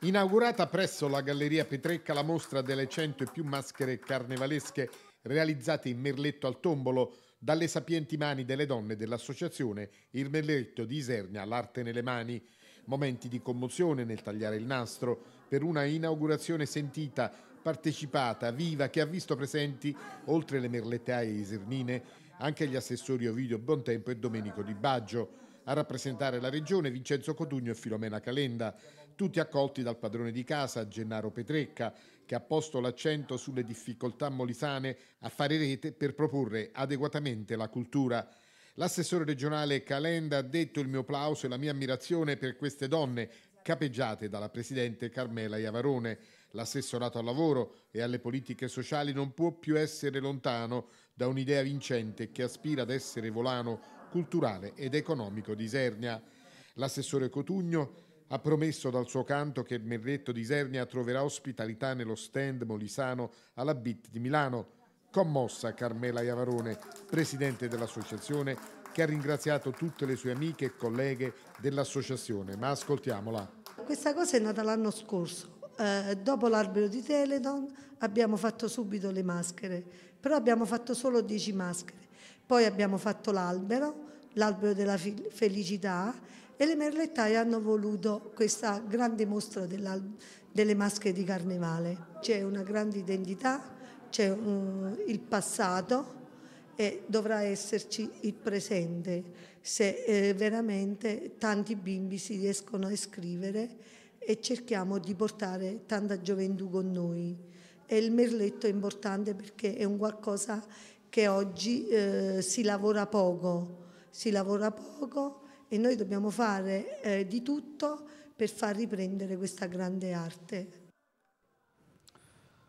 Inaugurata presso la Galleria Petrecca la mostra delle cento e più maschere carnevalesche realizzate in merletto al tombolo dalle sapienti mani delle donne dell'associazione Il Merletto di Isernia, l'arte nelle mani. Momenti di commozione nel tagliare il nastro per una inaugurazione sentita, partecipata, viva, che ha visto presenti, oltre le merlettaie isernine, anche gli assessori Ovidio Bontempo e Domenico Di Baggio a rappresentare la regione Vincenzo Cotugno e Filomena Calenda, tutti accolti dal padrone di casa Gennaro Petrecca, che ha posto l'accento sulle difficoltà molisane a fare rete per proporre adeguatamente la cultura. L'assessore regionale Calenda ha detto il mio applauso e la mia ammirazione per queste donne capeggiate dalla presidente Carmela Iavarone. L'assessorato al lavoro e alle politiche sociali non può più essere lontano da un'idea vincente che aspira ad essere volano culturale ed economico di Isernia. L'assessore Cotugno ha promesso dal suo canto che Merretto di Isernia troverà ospitalità nello stand molisano alla BIT di Milano. Commossa Carmela Iavarone, presidente dell'associazione, che ha ringraziato tutte le sue amiche e colleghe dell'associazione. Ma ascoltiamola. Questa cosa è nata l'anno scorso eh, dopo l'albero di Teledon abbiamo fatto subito le maschere, però abbiamo fatto solo 10 maschere. Poi abbiamo fatto l'albero, l'albero della felicità e le merlettaie hanno voluto questa grande mostra delle maschere di carnevale. C'è una grande identità, c'è um, il passato e dovrà esserci il presente se eh, veramente tanti bimbi si riescono a scrivere e cerchiamo di portare tanta gioventù con noi. E il merletto è importante perché è un qualcosa che oggi eh, si lavora poco, si lavora poco e noi dobbiamo fare eh, di tutto per far riprendere questa grande arte.